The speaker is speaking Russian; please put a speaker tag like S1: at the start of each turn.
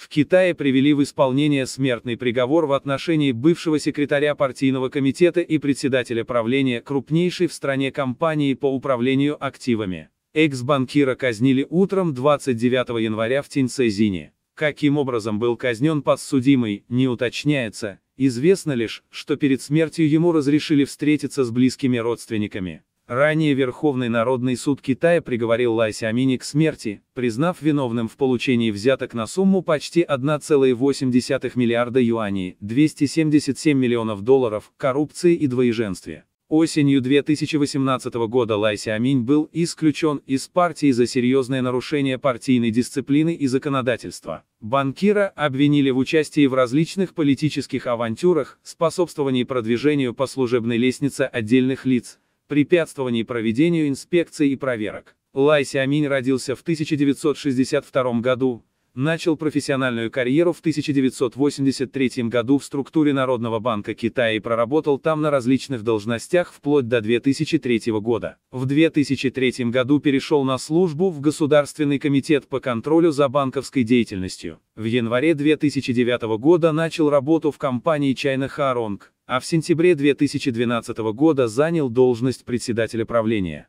S1: в Китае привели в исполнение смертный приговор в отношении бывшего секретаря партийного комитета и председателя правления крупнейшей в стране компании по управлению активами. Экс-банкира казнили утром 29 января в Тинцезине. Каким образом был казнен подсудимый, не уточняется, известно лишь, что перед смертью ему разрешили встретиться с близкими родственниками. Ранее Верховный Народный суд Китая приговорил Лай Сямини к смерти, признав виновным в получении взяток на сумму почти 1,8 миллиарда юаней, 277 миллионов долларов, коррупции и двоеженстве. Осенью 2018 года Лай Сиаминь был исключен из партии за серьезное нарушение партийной дисциплины и законодательства. Банкира обвинили в участии в различных политических авантюрах, способствовании продвижению по служебной лестнице отдельных лиц, препятствований проведению инспекций и проверок. Лай Сиаминь родился в 1962 году, начал профессиональную карьеру в 1983 году в структуре Народного банка Китая и проработал там на различных должностях вплоть до 2003 года. В 2003 году перешел на службу в Государственный комитет по контролю за банковской деятельностью. В январе 2009 года начал работу в компании China Harong, а в сентябре 2012 года занял должность председателя правления.